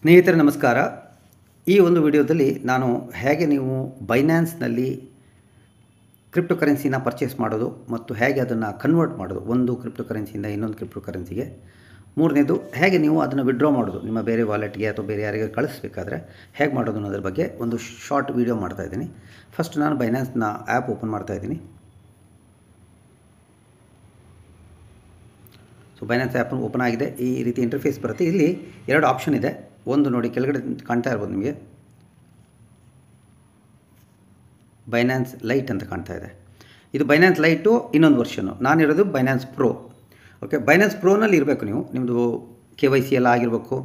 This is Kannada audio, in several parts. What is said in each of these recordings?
ಸ್ನೇಹಿತರೆ ನಮಸ್ಕಾರ ಈ ಒಂದು ವಿಡಿಯೋದಲ್ಲಿ ನಾನು ಹೇಗೆ ನೀವು ಬೈನಾನ್ಸ್ನಲ್ಲಿ ಕ್ರಿಪ್ಟೋ ಕರೆನ್ಸಿನ ಪರ್ಚೇಸ್ ಮಾಡೋದು ಮತ್ತು ಹೇಗೆ ಅದನ್ನು ಕನ್ವರ್ಟ್ ಮಾಡೋದು ಒಂದು ಕ್ರಿಪ್ಟೋ ಕರೆನ್ಸಿಯಿಂದ ಇನ್ನೊಂದು ಕ್ರಿಪ್ಟೋ ಕರೆನ್ಸಿಗೆ ಮೂರನೇದು ಹೇಗೆ ನೀವು ಅದನ್ನು ವಿಡ್ರಾ ಮಾಡೋದು ನಿಮ್ಮ ಬೇರೆ ವಾಲೆಟ್ಗೆ ಅಥವಾ ಬೇರೆ ಯಾರಿಗೆ ಕಳಿಸ್ಬೇಕಾದ್ರೆ ಹೇಗೆ ಮಾಡೋದು ಅನ್ನೋದ್ರ ಬಗ್ಗೆ ಒಂದು ಶಾರ್ಟ್ ವೀಡಿಯೋ ಮಾಡ್ತಾಯಿದ್ದೀನಿ ಫಸ್ಟ್ ನಾನು ಬೈನಾನ್ಸ್ನ ಆ್ಯಪ್ ಓಪನ್ ಮಾಡ್ತಾಯಿದ್ದೀನಿ ಸೊ ಬೈನಾನ್ಸ್ ಆ್ಯಪ್ ಓಪನ್ ಆಗಿದೆ ಈ ರೀತಿ ಇಂಟರ್ಫೇಸ್ ಬರುತ್ತೆ ಇಲ್ಲಿ ಎರಡು ಆಪ್ಷನ್ ಇದೆ ಒಂದು ನೋಡಿ ಕೆಳಗಡೆ ಕಾಣ್ತಾ ಇರ್ಬೋದು ನಿಮಗೆ ಬೈನಾನ್ಸ್ ಲೈಟ್ ಅಂತ ಕಾಣ್ತಾ ಇದೆ ಇದು ಬೈನಾನ್ಸ್ ಲೈಟು ಇನ್ನೊಂದು ವರ್ಷನು ಇರೋದು ಬೈನಾನ್ಸ್ ಪ್ರೋ ಓಕೆ ಬೈನಾನ್ಸ್ ಪ್ರೋನಲ್ಲಿ ಇರಬೇಕು ನೀವು ನಿಮ್ಮದು ಕೆ ವೈ ಸಿ ಎಲ್ಲ ಆಗಿರಬೇಕು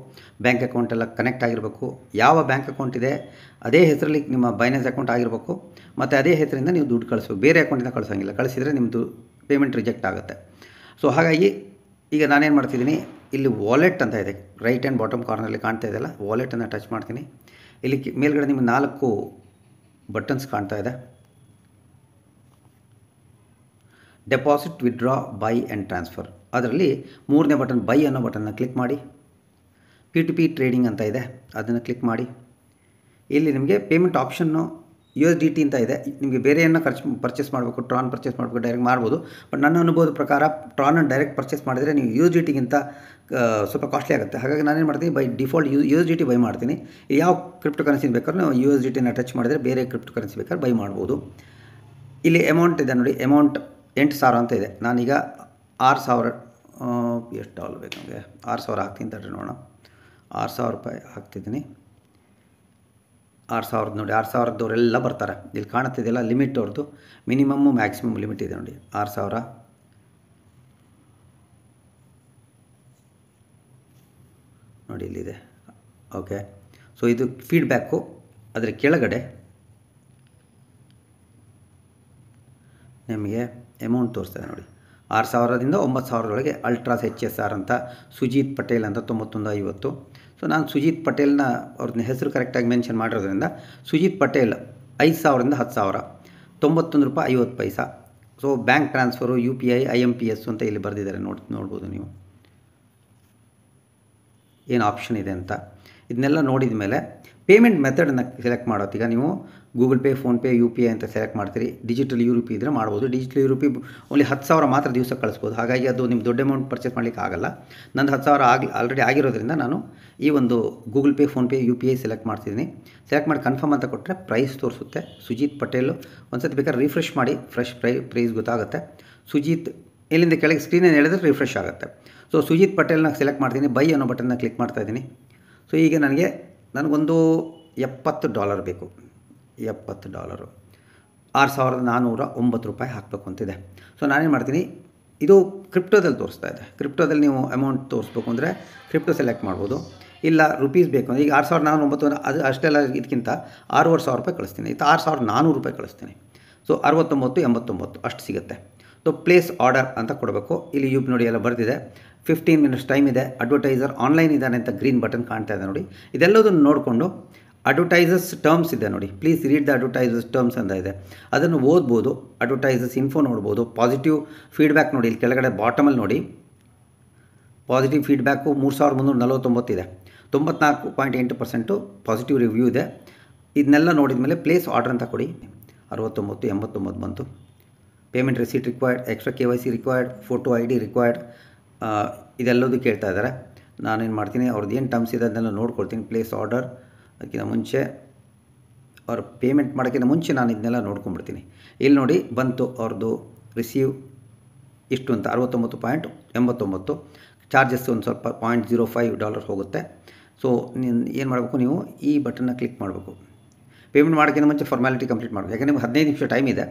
ಬ್ಯಾಂಕ್ ಅಕೌಂಟ್ ಎಲ್ಲ ಕನೆಕ್ಟ್ ಆಗಿರಬೇಕು ಯಾವ ಬ್ಯಾಂಕ್ ಅಕೌಂಟ್ ಇದೆ ಅದೇ ಹೆಸರಲ್ಲಿ ನಿಮ್ಮ ಬೈನಾನ್ಸ್ ಅಕೌಂಟ್ ಆಗಿರಬೇಕು ಮತ್ತು ಅದೇ ಹೆಸರಿಂದ ನೀವು ದುಡ್ಡು ಕಳಿಸಬೇಕು ಬೇರೆ ಅಕೌಂಟಿಂದ ಕಳಿಸೋಂಗಿಲ್ಲ ಕಳಿಸಿದರೆ ನಿಮ್ಮದು ಪೇಮೆಂಟ್ ರಿಜೆಕ್ಟ್ ಆಗುತ್ತೆ ಸೊ ಹಾಗಾಗಿ ಈಗ ನಾನೇನು ಮಾಡ್ತಿದ್ದೀನಿ ಇಲ್ಲಿ ವಾಲೆಟ್ ಅಂತ ಇದೆ ರೈಟ್ ಆ್ಯಂಡ್ ಬಾಟಮ್ ಕಾರ್ನರಲ್ಲಿ ಕಾಣ್ತಾ ಇದೆಯಲ್ಲ ವಾಲೆಟನ್ನು ಟಚ್ ಮಾಡ್ತೀನಿ ಇಲ್ಲಿ ಮೇಲ್ಗಡೆ ನಿಮಗೆ ನಾಲ್ಕು ಬಟನ್ಸ್ ಕಾಣ್ತಾ ಇದೆ deposit withdraw buy and transfer ಅದರಲ್ಲಿ ಮೂರನೇ ಬಟನ್ ಬೈ ಅನ್ನೋ ಬಟನ್ನ ಕ್ಲಿಕ್ ಮಾಡಿ ಪಿ ಟಿ ಪಿ ಟ್ರೇಡಿಂಗ್ ಅಂತ ಇದೆ ಅದನ್ನು ಕ್ಲಿಕ್ ಮಾಡಿ ಇಲ್ಲಿ ನಿಮಗೆ ಪೇಮೆಂಟ್ ಆಪ್ಷನ್ನು ಯು ಎಸ್ ಡಿ ಟಿ ಅಂತ ಇದೆ ನಿಮಗೆ ಬೇರೆಯನ್ನು ಖರ್ಚು ಪರ್ಚೇಸ್ ಮಾಡಬೇಕು ಟ್ರಾನ್ ಪರ್ಚೇಸ್ ಮಾಡಬೇಕು ಡೈರೆಕ್ಟ್ ಮಾಡ್ಬೋದು ಬಟ್ ನನ್ನ ಅನುಭವದ ಪ್ರಕಾರ ಟ್ರಾನನ್ನು ಡೈರೆಕ್ಟ್ ಪರ್ಚೇಸ್ ಮಾಡಿದರೆ ನೀವು ಯು ಎಸ್ ಡಿ ಟಿಗಿಂತ ಸ್ವಲ್ಪ ಕಾಸ್ಟ್ಲಿ ಆಗುತ್ತೆ ಹಾಗಾಗಿ ನಾನೇನು ಮಾಡ್ತೀನಿ by default U U S D T buy ಮಾಡ್ತೀನಿ ಯಾವ ಕ್ರಿಪ್ಟೋ ಕರೆನ್ಸಿ ಬೇಕಾದ್ರೂ ನಾವು ಯು ಎಸ್ ಡಿ ಟಿನ ಟಚ್ ಮಾಡಿದರೆ ಬೇರೆ ಕ್ರಿಪ್ಟೋ ಕರೆನ್ಸಿ ಬೇಕಾದ್ರೆ ಬೈ ಮಾಡ್ಬೋದು ಇಲ್ಲಿ ಅಮೌಂಟ್ ಇದೆ ನೋಡಿ ಅಮೌಂಟ್ ಎಂಟು ಸಾವಿರ ಅಂತ ಇದೆ ನಾನೀಗ ಆರು ಸಾವಿರ ಎಷ್ಟು ಆಗಲ್ಬೇಕು ಬೇಕು ನಮಗೆ ಆರು ಸಾವಿರ ಹಾಕ್ತೀನಿ ಅಂತ ನೋಡೋಣ ಆರು ಸಾವಿರ ರೂಪಾಯಿ ಹಾಕ್ತಿದ್ದೀನಿ ಆರು ಸಾವಿರದ ನೋಡಿ ಆರು ಸಾವಿರದವರೆಲ್ಲ ಬರ್ತಾರೆ ಇಲ್ಲಿ ಕಾಣುತ್ತಿದೆಯಲ್ಲ ಲಿಮಿಟ್ ಅವ್ರದ್ದು ಮಿನಿಮಮ್ಮು ಮ್ಯಾಕ್ಸಿಮಮ್ ಲಿಮಿಟ್ ಇದೆ ನೋಡಿ ಆರು ಸಾವಿರ ನೋಡಿ ಇಲ್ಲಿದೆ ಓಕೆ ಸೊ ಇದು ಫೀಡ್ಬ್ಯಾಕು ಅದರ ಕೆಳಗಡೆ ನಿಮಗೆ ಅಮೌಂಟ್ ತೋರಿಸ್ತದೆ ನೋಡಿ ಆರು ಸಾವಿರದಿಂದ ಒಂಬತ್ತು ಸಾವಿರದೊಳಗೆ ಅಲ್ಟ್ರಾಸ್ ಎಚ್ ಎಸ್ ಆರ್ ಅಂತ ಸುಜೀತ್ ಪಟೇಲ್ ಅಂತ ತೊಂಬತ್ತೊಂದು ಐವತ್ತು ಸೊ ನಾನು ಸುಜಿತ್ ಪಟೇಲ್ನ ಅವ್ರನ್ನ ಹೆಸರು ಕರೆಕ್ಟಾಗಿ ಮೆನ್ಷನ್ ಮಾಡಿರೋದ್ರಿಂದ ಸುಜಿತ್ ಪಟೇಲ್ ಐದು ಸಾವಿರದಿಂದ ಹತ್ತು ಸಾವಿರ ತೊಂಬತ್ತೊಂದು ರೂಪಾಯಿ ಐವತ್ತು ಪೈಸಾ so bank transfer U P I I M P S ಅಂತ ಇಲ್ಲಿ ಬರೆದಿದ್ದಾರೆ ನೋಡ್ ನೋಡ್ಬೋದು ನೀವು ಏನು ಆಪ್ಷನ್ ಇದೆ ಅಂತ ಇದನ್ನೆಲ್ಲ ನೋಡಿದ ಮೇಲೆ ಪೇಮೆಂಟ್ ಮೆಥಡನ್ನು ಸೆಲೆಕ್ಟ್ ಮಾಡೋತ್ತೀಗ ನೀವು Google Pay PhonePe U P I ಅಂತ ಸೆಲೆಕ್ಟ್ ಮಾಡ್ತೀರಿ ಡಿಜಿಟಲ್ ಯು ಪಿ ಇದ್ದರೆ ಮಾಡ್ಬೋದು ಡಿಜಿಟಲ್ ಯು ಪಿ ಓನ್ಲಿ ಹತ್ತು ಸಾವಿರ ಮಾತ್ರ ದಿವಸಕ್ಕೆ ಕಳಿಸ್ಬೋದು ಹಾಗಾಗಿ ಅದು ನಿಮ್ಮ ದೊಡ್ಡ ಅಮೌಂಟ್ ಪರ್ಚೇಸ್ ಮಾಡಲಿಕ್ಕೆ ಆಗಲ್ಲ ನಂದು ಹತ್ತು ಸಾವಿರ ಆಗಿ ಆಲ್ರೆಡಿ ಆಗಿರೋದ್ರಿಂದ ನಾನು ಈ ಒಂದು Google Pay PhonePe U P I select ಮಾಡ್ತಿದ್ದೀನಿ ಸೆಲೆಕ್ಟ್ ಮಾಡಿ ಕನ್ಫರ್ಮ್ ಅಂತ ಕೊಟ್ಟರೆ ಪ್ರೈಸ್ ತೋರಿಸುತ್ತೆ ಸುಜಿತ್ ಪಟೇಲು ಒಂದು ಬೇಕಾದ್ರೆ ರಿಫ್ರೆಶ್ ಮಾಡಿ ಫ್ರೆಶ್ ಪ್ರೈ ಪ್ರೈಸ್ ಗೊತ್ತಾಗುತ್ತೆ ಸುಜೀತ್ ಇಲ್ಲಿಂದ ಕೆಳಗೆ ಏನು ಹೇಳಿದ್ರೆ ರಿಫ್ರೆಶ್ ಆಗುತ್ತೆ ಸೊ ಸುಜಿತ್ ಪಟೇಲ್ನ ಸೆಲೆಕ್ಟ್ ಮಾಡ್ತೀನಿ ಬೈ ಅನ್ನೋ ಬಟನ್ನ ಕ್ಲಿಕ್ ಮಾಡ್ತಾಯಿದ್ದೀನಿ ಸೊ ಈಗ ನನಗೆ ನನಗೊಂದು ಎಪ್ಪತ್ತು ಡಾಲರ್ ಬೇಕು ಎಪ್ಪತ್ತು ಡಾಲರು ಆರು ಸಾವಿರದ ನಾನ್ನೂರ ಒಂಬತ್ತು ರೂಪಾಯಿ ಹಾಕಬೇಕು ಅಂತಿದೆ ಸೊ ನಾನೇನು ಮಾಡ್ತೀನಿ ಇದು ಕ್ರಿಪ್ಟೋದಲ್ಲಿ ತೋರಿಸ್ತಾ ಇದೆ ಕ್ರಿಪ್ಟೋದಲ್ಲಿ ನೀವು ಅಮೌಂಟ್ ತೋರಿಸ್ಬೇಕು ಅಂದರೆ ಕ್ರಿಪ್ಟೋ ಸೆಲೆಕ್ಟ್ ಮಾಡ್ಬೋದು ಇಲ್ಲ ರುಪೀಸ್ ಬೇಕು ಅಂದರೆ ಈಗ ಆರು ಸಾವಿರದ ನಾನ್ನೂರ ಒಂಬತ್ತು ಅದು ಅಷ್ಟೆಲ್ಲ ಇದಕ್ಕಿಂತ ಆರೂವರೆ ಸಾವಿರ ರೂಪಾಯಿ ಕಳಿಸ್ತೀನಿ ಇತ್ತು ಆರು ಸಾವಿರದ ನಾನ್ನೂರು ರೂಪಾಯಿ ಕಳಿಸ್ತೀನಿ ಸೊ ಅರವತ್ತೊಂಬತ್ತು ಎಂಬತ್ತೊಂಬತ್ತು ಅಷ್ಟು ಸಿಗುತ್ತೆ ಸೊ ಪ್ಲೇಸ್ ಆರ್ಡರ್ ಅಂತ ಕೊಡಬೇಕು ಇಲ್ಲಿ ಯೂಬ್ ನೋಡಿ ಎಲ್ಲ ಬರ್ತಿದೆ ಫಿಫ್ಟೀನ್ ಮಿನಿಟ್ಸ್ ಟೈಮ್ ಇದೆ ಅಡ್ವರ್ಟೈಸರ್ ಆನ್ಲೈನ್ ಇದ್ದಾನೆ ಅಂತ ಗ್ರೀನ್ ಬಟನ್ ಕಾಣ್ತಾ ಇದೆ ನೋಡಿ ಇದೆಲ್ಲದನ್ನು ನೋಡಿಕೊಂಡು ಅಡ್ವರ್ಟೈಸಸ್ ಟರ್ಮ್ಸ್ ಇದೆ ನೋಡಿ please read the advertisers terms ಅಂತ ಇದೆ ಅದನ್ನು ಓದ್ಬೋದು ಅಡ್ವರ್ಟೈಸಸ್ ಇನ್ಫೋ ನೋಡ್ಬೋದು ಪಾಸಿಟಿವ್ ಫೀಡ್ಬ್ಯಾಕ್ ನೋಡಿ ಇಲ್ಲಿ ಕೆಳಗಡೆ ಬಾಟಮಲ್ಲಿ ನೋಡಿ ಪಾಸಿಟಿವ್ ಫೀಡ್ಬ್ಯಾಕು ಮೂರು ಸಾವಿರದ ಮುನ್ನೂರ ನಲವತ್ತೊಂಬತ್ತಿದೆ ತೊಂಬತ್ನಾಲ್ಕು ಪಾಯಿಂಟ್ ಎಂಟು ಪರ್ಸೆಂಟು ಪಾಸಿಟಿವ್ ರಿವ್ಯೂ ಇದೆ ಇದನ್ನೆಲ್ಲ ನೋಡಿದ ಮೇಲೆ ಪ್ಲೇಸ್ ಆರ್ಡರ್ ಅಂತ ಕೊಡಿ ಅರವತ್ತೊಂಬತ್ತು ಎಂಬತ್ತೊಂಬತ್ತು ಬಂತು payment receipt required extra K Y C required photo I D required ಇದೆಲ್ಲದೂ ಕೇಳ್ತಾ ಇದ್ದಾರೆ ನಾನೇನು ಮಾಡ್ತೀನಿ ಅವ್ರದ್ದು ಏನು ಟರ್ಮ್ಸ್ ಇದೆ ಅದನ್ನೆಲ್ಲ ನೋಡ್ಕೊಳ್ತೀನಿ ಪ್ಲೇಸ್ ಆರ್ಡರ್ ಅದಕ್ಕಿಂತ ಮುಂಚೆ ಅವ್ರು ಪೇಮೆಂಟ್ ಮಾಡೋಕ್ಕಿಂತ ಮುಂಚೆ ನಾನು ಇದನ್ನೆಲ್ಲ ನೋಡ್ಕೊಂಬಿಡ್ತೀನಿ ಇಲ್ಲಿ ನೋಡಿ ಬಂತು ಅವ್ರದ್ದು ರಿಸೀವ್ ಇಷ್ಟು ಅಂತ ಅರವತ್ತೊಂಬತ್ತು ಪಾಯಿಂಟ್ ಎಂಬತ್ತೊಂಬತ್ತು ಚಾರ್ಜಸ್ ಒಂದು ಸ್ವಲ್ಪ ಪಾಯಿಂಟ್ ಜೀರೋ ಫೈವ್ ಡಾಲರ್ ಹೋಗುತ್ತೆ ಸೊ ಏನು ಮಾಡಬೇಕು ನೀವು ಈ ಬಟನ್ನ ಕ್ಲಿಕ್ ಮಾಡಬೇಕು ಪೇಮೆಂಟ್ ಮಾಡೋಕ್ಕಿಂತ ಮುಂಚೆ ಫಾರ್ಮ್ಯಾಲಿಟಿ ಕಂಪ್ಲೀಟ್ ಮಾಡಬೇಕು ಯಾಕೆಂದರೆ ನಿಮ್ಗೆ ಹದಿನೈದು ನಿಮಿಷ ಟೈಮ್ ಇದೆ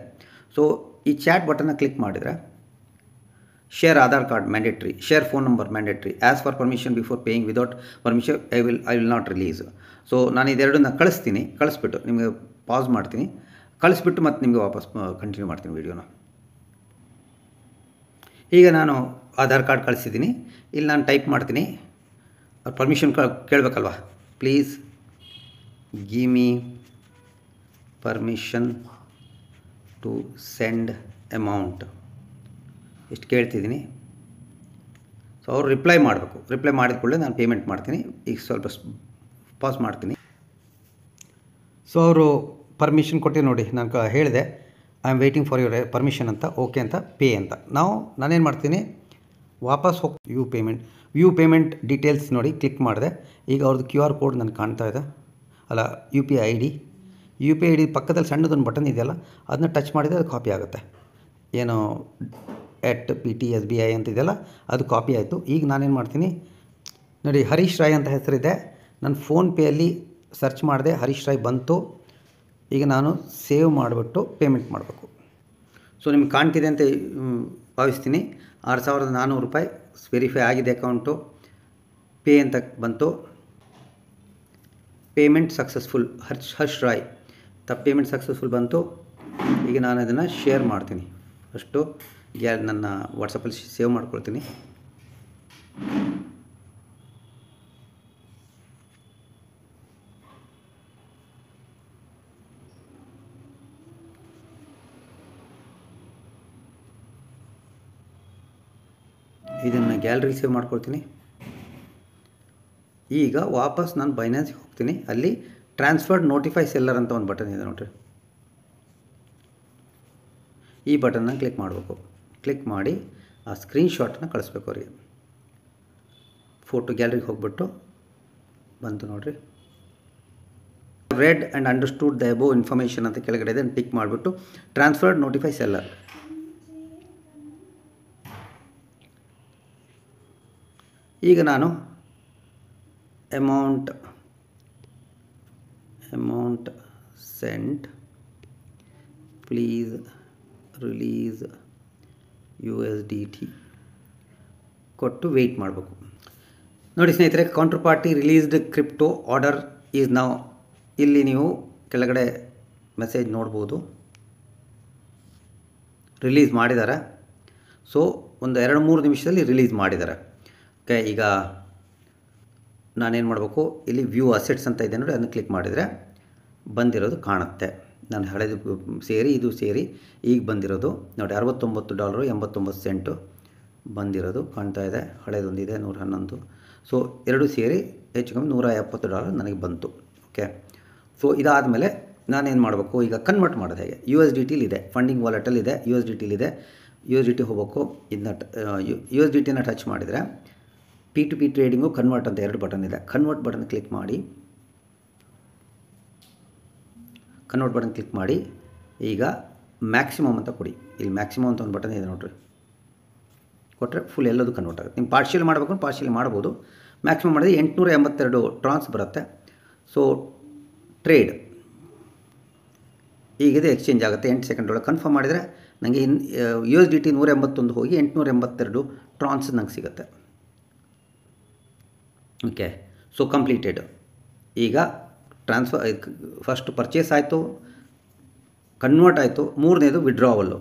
ಸೊ ಈ ಚಾಟ್ ಬಟನ್ನ ಕ್ಲಿಕ್ ಮಾಡಿದರೆ share Aadhaar card mandatory, share phone number mandatory, ask for permission before paying without permission I will I will not release. So kalisbitu nimge pause martini kalisbitu matte nimge vapas continue martini video na ಮಾಡ್ತೀನಿ nanu aadhar card, kalisidini card nan type martini type permission kelbekalva please give me permission to send amount ಇಷ್ಟು ಕೇಳ್ತಿದ್ದೀನಿ ಸೊ ಅವರು ರಿಪ್ಲೈ ಮಾಡಬೇಕು ರಿಪ್ಲೈ ಮಾಡಿದ ಕೂಡಲೇ ನಾನು ಪೇಮೆಂಟ್ ಮಾಡ್ತೀನಿ ಈಗ ಸ್ವಲ್ಪ ಪಾಸ್ ಮಾಡ್ತೀನಿ ಸೊ ಅವರು ಪರ್ಮಿಷನ್ ಕೊಟ್ಟು ನೋಡಿ ನಾನು ಕ ಹೇಳಿದೆ I am waiting for your permission ಅಂತ ಓಕೆ ಅಂತ ಪೇ ಅಂತ ನಾವು ನಾನೇನು ಮಾಡ್ತೀನಿ ವಾಪಸ್ ಹೋಗಿ view payment view payment details ನೋಡಿ ಕ್ಲಿಕ್ ಮಾಡಿದೆ ಈಗ ಅವ್ರದ್ದು ಕ್ಯೂ ಆರ್ ಕೋಡ್ ನನಗೆ ಕಾಣ್ತಾ ಇದೆ ಅಲ್ಲ U P I I D U P I I ಪಕ್ಕದಲ್ಲಿ ಸಣ್ಣದೊಂದು ಬಟನ್ ಇದೆಯಲ್ಲ ಅದನ್ನ ಟಚ್ ಮಾಡಿದರೆ ಅದು ಕಾಪಿ ಆಗುತ್ತೆ ಏನು at P T S B I ಅಂತಿದೆಯಲ್ಲ ಅದು ಕಾಪಿ ಆಯಿತು ಈಗ ನಾನೇನು ಮಾಡ್ತೀನಿ ನೋಡಿ ಹರೀಶ್ ರಾಯ್ ಅಂತ ಹೆಸರಿದೆ ನಾನು ಫೋನ್ಪೇಯಲ್ಲಿ ಸರ್ಚ್ ಮಾಡಿದೆ ಹರೀಶ್ ರಾಯ್ ಬಂತು ಈಗ ನಾನು ಸೇವ್ ಮಾಡಿಬಿಟ್ಟು ಪೇಮೆಂಟ್ ಮಾಡಬೇಕು ಸೊ ನಿಮ್ಗೆ ಕಾಣ್ತಿದೆ ಅಂತ ಭಾವಿಸ್ತೀನಿ ಆರು ಸಾವಿರದ ನಾನ್ನೂರು ರೂಪಾಯಿ ವೆರಿಫೈ ಆಗಿದೆ ಅಕೌಂಟು ಪೇ ಅಂತ ಬಂತು ಪೇಮೆಂಟ್ ಸಕ್ಸಸ್ಫುಲ್ ಹರ್ಷ್ ಹರ್ಷ್ ರಾಯ್ ತ ಪೇಮೆಂಟ್ ಸಕ್ಸಸ್ಫುಲ್ ಬಂತು ಈಗ ನಾನು ಅದನ್ನು ಶೇರ್ ಮಾಡ್ತೀನಿ ಅಷ್ಟು ಯಾ ನನ್ನ ವಾಟ್ಸಪ್ಪಲ್ಲಿ ಸೇವ್ ಮಾಡ್ಕೊಳ್ತೀನಿ ಇದನ್ನು ಗ್ಯಾಲರಿ ಸೇವ್ ಮಾಡ್ಕೊಳ್ತೀನಿ ಈಗ ವಾಪಸ್ ನಾನು ಬೈನಾನ್ಸ್ಗೆ ಹೋಗ್ತೀನಿ ಅಲ್ಲಿ ಟ್ರಾನ್ಸ್ಫರ್ಡ್ ನೋಟಿಫೈ ಸೆಲ್ಲರ್ ಅಂತ ಒಂದು ಬಟನ್ ಇದೆ ನೋಡಿರಿ ಈ ಬಟನ್ನ ಕ್ಲಿಕ್ ಮಾಡಬೇಕು ಕ್ಲಿಕ್ ಮಾಡಿ ಆ ಸ್ಕ್ರೀನ್ಶಾಟನ್ನ ಕಳಿಸ್ಬೇಕು ಅವ್ರಿಗೆ ಫೋಟೋ ಗ್ಯಾಲರಿಗೆ ಹೋಗ್ಬಿಟ್ಟು ಬಂತು ನೋಡಿರಿ read and understood the above information ಅಂತ ಕೆಳಗಡೆ ಇದೆ ಟಿಕ್ ಮಾಡಿಬಿಟ್ಟು ಟ್ರಾನ್ಸ್ಫರ್ಡ್ ನೋಟಿಫೈ ಸೆಲ್ಲರ್ ಈಗ ನಾನು amount amount sent please release U S D T ಕೊಟ್ಟು ವೆಯ್ಟ್ ಮಾಡಬೇಕು ನೋಡಿ ಸ್ನೇಹಿತರೆ counter party released crypto order is ನಾವು ಇಲ್ಲಿ ನೀವು ಕೆಳಗಡೆ ಮೆಸೇಜ್ ನೋಡ್ಬೋದು ರಿಲೀಸ್ ಮಾಡಿದ್ದಾರೆ ಸೊ ಒಂದು ಎರಡು ಮೂರು ನಿಮಿಷದಲ್ಲಿ ರಿಲೀಸ್ ಮಾಡಿದ್ದಾರೆ ಓಕೆ ಈಗ ನಾನೇನು ಮಾಡಬೇಕು ಇಲ್ಲಿ ವ್ಯೂ ಅಸೆಟ್ಸ್ ಅಂತ ಇದೆ ನೋಡಿ ಅದನ್ನು ಕ್ಲಿಕ್ ಮಾಡಿದರೆ ಬಂದಿರೋದು ಕಾಣುತ್ತೆ ನಾನು ಹಳೆದು ಸೇರಿ ಇದು ಸೇರಿ ಈಗ ಬಂದಿರೋದು ನೋಡಿ ಅರವತ್ತೊಂಬತ್ತು ಡಾಲರು ಎಂಬತ್ತೊಂಬತ್ತು ಸೆಂಟು ಬಂದಿರೋದು ಕಾಣ್ತಾ ಇದೆ ಹಳೆದೊಂದಿದೆ ನೂರ ಹನ್ನೊಂದು ಸೊ ಎರಡು ಸೇರಿ ಹೆಚ್ಚು ಕಮ್ಮಿ ನೂರ ಎಪ್ಪತ್ತು ಡಾಲರ್ ನನಗೆ ಬಂತು ಓಕೆ ಸೊ ಇದಾದಮೇಲೆ ನಾನೇನು ಮಾಡಬೇಕು ಈಗ ಕನ್ವರ್ಟ್ ಮಾಡೋದು ಹೇಗೆ ಯು ಎಸ್ ಡಿ ಇದೆ ಫಂಡಿಂಗ್ ಇದೆ ಯು ಎಸ್ ಡಿ ಇದೆ ಯು ಎಸ್ ಡಿ ಟಿ ಹೋಗಬೇಕು ಇದನ್ನ ಯು ಎಸ್ ಡಿ ಟಿನ ಟಚ್ ಮಾಡಿದರೆ P two P trading convert ಅಂತ ಎರಡು ಬಟನ್ ಇದೆ ಕನ್ವರ್ಟ್ ಬಟನ್ ಕ್ಲಿಕ್ ಮಾಡಿ ಕನ್ವರ್ಟ್ ಬಟನ್ ಕ್ಲಿಕ್ ಮಾಡಿ ಈಗ ಮ್ಯಾಕ್ಸಿಮಮ್ ಅಂತ ಕೊಡಿ ಇಲ್ಲಿ ಮ್ಯಾಕ್ಸಿಮಮ್ ಅಂತ ಒಂದು ಬಟನ್ ಇದೆ ನೋಡಿರಿ ಕೊಟ್ಟರೆ ಫುಲ್ ಎಲ್ಲದು ಕನ್ವರ್ಟ್ ಆಗುತ್ತೆ ನೀವು ಪಾರ್ಶಿಯಲ್ ಮಾಡಬೇಕು ಪಾರ್ಶಿಯಲ್ ಮಾಡ್ಬೋದು ಮ್ಯಾಕ್ಸಿಮಮ್ ಮಾಡಿದ್ರೆ ಎಂಟುನೂರ ಎಂಬತ್ತೆರಡು ಟ್ರಾನ್ಸ್ ಬರುತ್ತೆ ಸೊ ಟ್ರೇಡ್ ಈಗಿದೆ ಎಕ್ಸ್ಚೇಂಜ್ ಆಗುತ್ತೆ ಎಂಟು ಸೆಕೆಂಡ್ ಒಳಗೆ ಕನ್ಫರ್ಮ್ ಮಾಡಿದರೆ ನನಗೆ in U S D T ನೂರ ಎಂಬತ್ತೊಂದು ಹೋಗಿ ಎಂಟುನೂರ ಎಂಬತ್ತೆರಡು ಟ್ರಾನ್ಸ್ ನಂಗೆ ಸಿಗುತ್ತೆ ಓಕೆ ಸೊ ಕಂಪ್ಲೀಟೆಡ್ ಈಗ ಟ್ರಾನ್ಸ್ಫರ್ ಫಸ್ಟ್ ಪರ್ಚೇಸ್ ಆಯಿತು ಕನ್ವರ್ಟ್ ಆಯಿತು ಮೂರನೇದು ವಿಡ್ರಾವಲ್ಲು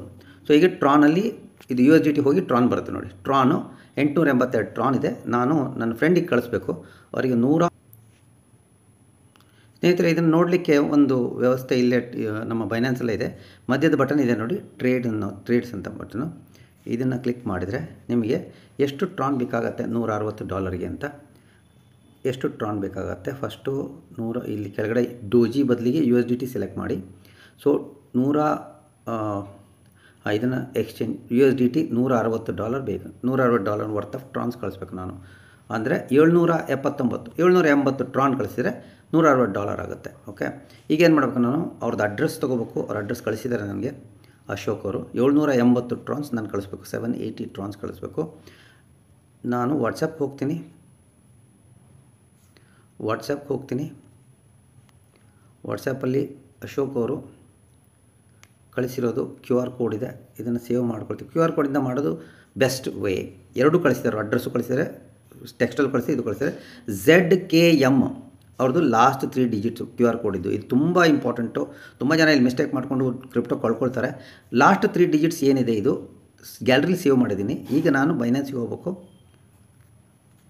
ಸೊ ಈಗ ಟ್ರಾನಲ್ಲಿ ಇದು ಯು ಎಸ್ ಡಿ ಟಿ ಹೋಗಿ ಟ್ರಾನ್ ಬರುತ್ತೆ ನೋಡಿ ಟ್ರಾನು ಎಂಟುನೂರ ಎಂಬತ್ತೆರಡು ಟ್ರಾನ್ ಇದೆ ನಾನು ನನ್ನ ಫ್ರೆಂಡಿಗೆ ಕಳಿಸ್ಬೇಕು ಅವರಿಗೆ ನೂರ ಸ್ನೇಹಿತರೆ ಇದನ್ನು ನೋಡಲಿಕ್ಕೆ ಒಂದು ವ್ಯವಸ್ಥೆ ಇಲ್ಲೇ ನಮ್ಮ ಬೈನಾನ್ಸಲ್ಲೇ ಇದೆ ಮಧ್ಯದ ಬಟನ್ ಇದೆ ನೋಡಿ ಟ್ರೇಡನ್ನು ಟ್ರೇಡ್ಸ್ ಅಂತ ಬಟನು ಇದನ್ನು ಕ್ಲಿಕ್ ಮಾಡಿದರೆ ನಿಮಗೆ ಎಷ್ಟು ಟ್ರಾನ್ ಬೇಕಾಗತ್ತೆ ನೂರ ಅರವತ್ತು ಡಾಲರಿಗೆ ಅಂತ ಎಷ್ಟು ಟ್ರಾನ್ ಬೇಕಾಗುತ್ತೆ ಫಸ್ಟು ನೂರ ಇಲ್ಲಿ ಕೆಳಗಡೆ ಜಿ ಬದಲಿಗೆ U S D T select ಮಾಡಿ ಸೊ ನೂರ ಇದನ್ನು exchange U S D T ನೂರ ಅರವತ್ತು ಡಾಲರ್ ಬೇಕು ನೂರ ಅರವತ್ತು ಡಾಲರ್ ವರ್ತ್ ಆಫ್ ಟ್ರಾನ್ಸ್ ಕಳಿಸ್ಬೇಕು ನಾನು ಅಂದರೆ ಏಳ್ನೂರ ಎಪ್ಪತ್ತೊಂಬತ್ತು ಏಳ್ನೂರ ಎಂಬತ್ತು ಟ್ರಾನ್ ಕಳಿಸಿದರೆ ನೂರ ಅರವತ್ತು ಡಾಲರ್ ಆಗುತ್ತೆ ಓಕೆ ಈಗ ಏನು ಮಾಡಬೇಕು ನಾನು ಅವ್ರದ್ದು ಅಡ್ರೆಸ್ ತೊಗೋಬೇಕು ಅವ್ರ ಅಡ್ರೆಸ್ ಕಳಿಸಿದ್ದಾರೆ ನನಗೆ ಅಶೋಕ್ ಅವರು ಏಳ್ನೂರ ಎಂಬತ್ತು ಟ್ರಾನ್ಸ್ ನಾನು ಕಳಿಸ್ಬೇಕು ಸೆವೆನ್ ಏಯ್ಟಿ ಟ್ರಾನ್ಸ್ ಕಳಿಸ್ಬೇಕು ನಾನು ವಾಟ್ಸಪ್ಗೆ ಹೋಗ್ತೀನಿ ವಾಟ್ಸಪ್ಗೆ ಹೋಗ್ತೀನಿ ವಾಟ್ಸಪ್ಪಲ್ಲಿ ಅಶೋಕ್ ಅವರು ಕಳಿಸಿರೋದು ಕ್ಯೂ ಆರ್ ಕೋಡ್ ಇದೆ ಇದನ್ನು ಸೇವ್ ಮಾಡ್ಕೊಳ್ತೀವಿ ಕ್ಯೂ ಆರ್ ಕೋಡಿಂದ ಮಾಡೋದು ಬೆಸ್ಟ್ ವೇ ಎರಡು ಕಳಿಸಿದ್ದಾರೆ ಅಡ್ರೆಸ್ಸು ಕಳಿಸಿದರೆ ಟೆಕ್ಸ್ಟಲ್ಲಿ ಕಳಿಸಿ ಇದು ಕಳಿಸಿದರೆ ಝೆಡ್ ಕೆ ಎಮ್ ಅವ್ರದ್ದು last three digits Q R code ಇದು ತುಂಬ ಇಂಪಾರ್ಟೆಂಟು ತುಂಬ ಜನ ಇಲ್ಲಿ ಮಿಸ್ಟೇಕ್ ಮಾಡಿಕೊಂಡು ಕ್ರಿಪ್ಟೋ ಕಳ್ಕೊಳ್ತಾರೆ ಲಾಸ್ಟ್ ತ್ರೀ ಡಿಜಿಟ್ಸ್ ಏನಿದೆ ಇದು ಗ್ಯಾಲರಿಲಿ ಸೇವ್ ಮಾಡಿದ್ದೀನಿ ಈಗ ನಾನು ಬೈನಾನ್ಸಿಗೆ ಹೋಗ್ಬೇಕು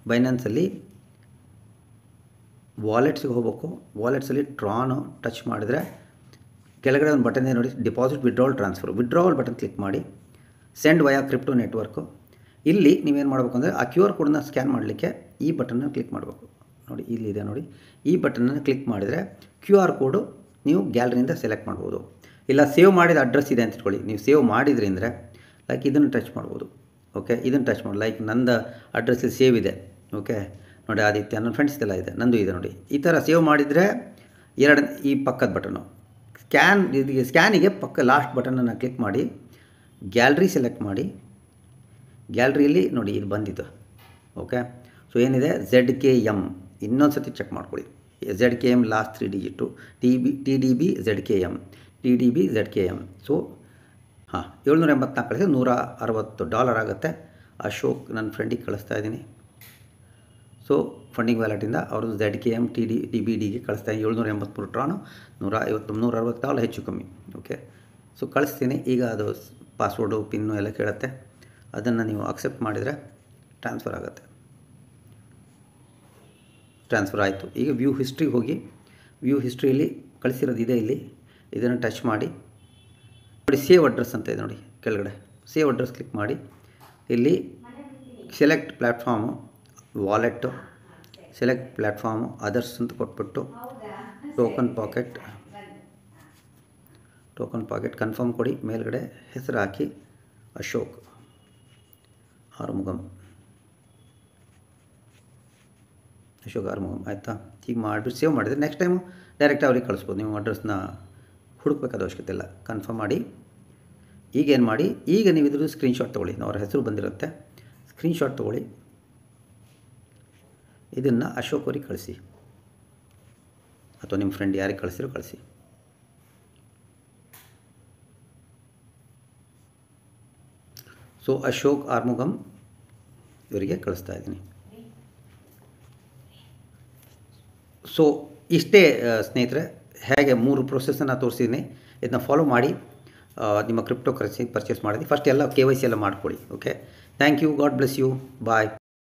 ಬೈನಾನ್ಸಲ್ಲಿ ವಾಲೆಟ್ಸ್ಗೆ ಹೋಗಬೇಕು ವಾಲೆಟ್ಸಲ್ಲಿ ಟ್ರಾನು ಟಚ್ ಮಾಡಿದರೆ ಕೆಳಗಡೆ ಒಂದು ಬಟನ್ ನೋಡಿ deposit withdrawal transfer withdrawal button click ಮಾಡಿ ಸೆಂಡ್ ವಯಾ ಕ್ರಿಪ್ಟೋ ನೆಟ್ವರ್ಕು ಇಲ್ಲಿ ನೀವೇನು ಮಾಡಬೇಕು ಅಂದರೆ ಆ ಕ್ಯೂ ಆರ್ ಕೋಡನ್ನ ಸ್ಕ್ಯಾನ್ ಮಾಡಲಿಕ್ಕೆ ಈ ಬಟನ್ನ ಕ್ಲಿಕ್ ಮಾಡಬೇಕು ನೋಡಿ ಇಲ್ಲಿದೆ ನೋಡಿ ಈ ಬಟನನ್ನು ಕ್ಲಿಕ್ ಮಾಡಿದರೆ ಕ್ಯೂ ಆರ್ ಕೋಡು ನೀವು ಗ್ಯಾಲರಿಯಿಂದ ಸೆಲೆಕ್ಟ್ ಮಾಡ್ಬೋದು ಇಲ್ಲ ಸೇವ್ ಮಾಡಿದ ಅಡ್ರೆಸ್ ಇದೆ ಅಂತ ಇಟ್ಕೊಳ್ಳಿ ನೀವು ಸೇವ್ ಮಾಡಿದ್ರಿ ಲೈಕ್ ಇದನ್ನು ಟಚ್ ಮಾಡ್ಬೋದು ಓಕೆ ಇದನ್ನು ಟಚ್ ಮಾಡಿ ಲೈಕ್ ನಂದು ಅಡ್ರೆಸ್ಸಲ್ಲಿ ಸೇವ್ ಇದೆ ಓಕೆ ನೋಡಿ ಆದಿತ್ಯ ನನ್ನ ಫ್ರೆಂಡ್ಸ್ ಇದೆ ನಂದು ಇದೆ ನೋಡಿ ಈ ಥರ ಸೇವ್ ಮಾಡಿದರೆ ಎರಡು ಈ ಪಕ್ಕದ ಬಟನು ಸ್ಕ್ಯಾನ್ ಇದಕ್ಕೆ ಸ್ಕ್ಯಾನಿಗೆ ಪಕ್ಕ ಲಾಸ್ಟ್ ಬಟನನ್ನು ಕ್ಲಿಕ್ ಮಾಡಿ ಗ್ಯಾಲ್ರಿ ಸೆಲೆಕ್ಟ್ ಮಾಡಿ ಗ್ಯಾಲ್ರಿಯಲ್ಲಿ ನೋಡಿ ಇದು ಬಂದಿದ್ದು ಓಕೆ ಸೊ ಏನಿದೆ ಝೆಡ್ ಕೆ ಎಮ್ ಇನ್ನೊಂದು ಸತಿ ಚೆಕ್ ಮಾಡ್ಕೊಳ್ಳಿ Z K M last three digit T B T D B Z K M T D B Z K M so ಹಾಂ ಏಳ್ನೂರ ಎಂಬತ್ನಾಲ್ಕು ಕಳಿಸಿದ್ರೆ ನೂರ ಅರವತ್ತು ಡಾಲರ್ ಆಗುತ್ತೆ ಅಶೋಕ್ ನನ್ನ ಫ್ರೆಂಡಿಗೆ ಕಳಿಸ್ತಾ ಇದ್ದೀನಿ ಸೊ ಫಂಡಿಂಗ್ ವ್ಯಾಲೆಟಿಂದ ಅವರು Z K M T D D B ಡಿಗೆ ಕಳಿಸ್ತಾ ಏಳ್ನೂರ ಎಂಬತ್ತ್ಮೂರು ಟ್ರಾನು ನೂರ ಐವತ್ತು ನೂರ ಅರವತ್ತಾಲು ಹೆಚ್ಚು ಕಮ್ಮಿ ಓಕೆ ಸೊ ಕಳಿಸ್ತೀನಿ ಈಗ ಅದು ಪಾಸ್ವರ್ಡು ಪಿನ್ನು ಎಲ್ಲ ಕೇಳುತ್ತೆ ಅದನ್ನು ನೀವು ಅಕ್ಸೆಪ್ಟ್ ಮಾಡಿದರೆ ಟ್ರಾನ್ಸ್ಫರ್ ಆಗುತ್ತೆ ಟ್ರಾನ್ಸ್ಫರ್ ಆಯಿತು ಈಗ ವ್ಯೂ ಹಿಸ್ಟ್ರಿಗೆ ಹೋಗಿ ವ್ಯೂ ಹಿಸ್ಟ್ರಿಯಲ್ಲಿ ಕಳಿಸಿರೋದಿದೆ ಇದೆ ಇಲ್ಲಿ ಇದನ್ನು ಟಚ್ ಮಾಡಿ ನೋಡಿ ಸೇವ್ ಅಡ್ರೆಸ್ ಅಂತ ಇದೆ ನೋಡಿ ಕೆಳಗಡೆ ಸೇವ್ ಅಡ್ರೆಸ್ ಕ್ಲಿಕ್ ಮಾಡಿ ಇಲ್ಲಿ select platform wallet select platform others ಅಂತ ಕೊಟ್ಬಿಟ್ಟು token pocket token pocket confirm ಕೊಡಿ ಮೇಲ್ಗಡೆ ಹೆಸರು ಹಾಕಿ ಅಶೋಕ್ ಆರ್ಮುಗಮ್ ಅಶೋಕ್ ಆರ್ಮುಗಮ್ ಆಯಿತಾ ಈಗ ಮಾಡಿಬಿಟ್ಟು ಸೇವ್ ಮಾಡಿದರೆ ನೆಕ್ಸ್ಟ್ ಟೈಮು ಡೈರೆಕ್ಟ್ ಅವ್ರಿಗೆ ಕಳಿಸ್ಬೋದು ನೀವು ಅಡ್ರೆಸ್ನ ಹುಡುಕ್ಬೇಕಾದ ಅವಶ್ಯಕತೆ ಇಲ್ಲ ಕನ್ಫರ್ಮ್ ಮಾಡಿ ಈಗೇನು ಮಾಡಿ ಈಗ ನೀವು ಇದ್ರದ್ದು ಸ್ಕ್ರೀನ್ಶಾಟ್ ತೊಗೊಳ್ಳಿ ಅವ್ರ ಹೆಸರು ಬಂದಿರುತ್ತೆ ಸ್ಕ್ರೀನ್ಶಾಟ್ ತೊಗೊಳ್ಳಿ ಇದನ್ನು ಅಶೋಕ್ ಅವ್ರಿಗೆ ಕಳಿಸಿ ಅಥವಾ ನಿಮ್ಮ ಫ್ರೆಂಡ್ ಯಾರಿಗೆ ಕಳಿಸಿರೋ ಕಳಿಸಿ ಸೊ ಅಶೋಕ್ ಆರ್ಮುಗಮ್ ಇವರಿಗೆ ಕಳಿಸ್ತಾ ಇದ್ದೀನಿ ಸೊ ಇಷ್ಟೇ ಸ್ನೇಹಿತರೆ ಹೇಗೆ ಮೂರು ಪ್ರೊಸೆಸನ್ನು ತೋರಿಸಿದ್ದೀನಿ ಇದನ್ನ ಫಾಲೋ ಮಾಡಿ ನಿಮ್ಮ ಕ್ರಿಪ್ಟೋ ಕರೆನ್ಸಿ ಪರ್ಚೇಸ್ ಮಾಡಿದ್ವಿ ಫಸ್ಟ್ ಎಲ್ಲ ಕೆ ವೈ ಸಿ ಎಲ್ಲ ಮಾಡಿಕೊಡಿ okay thank you God bless you bye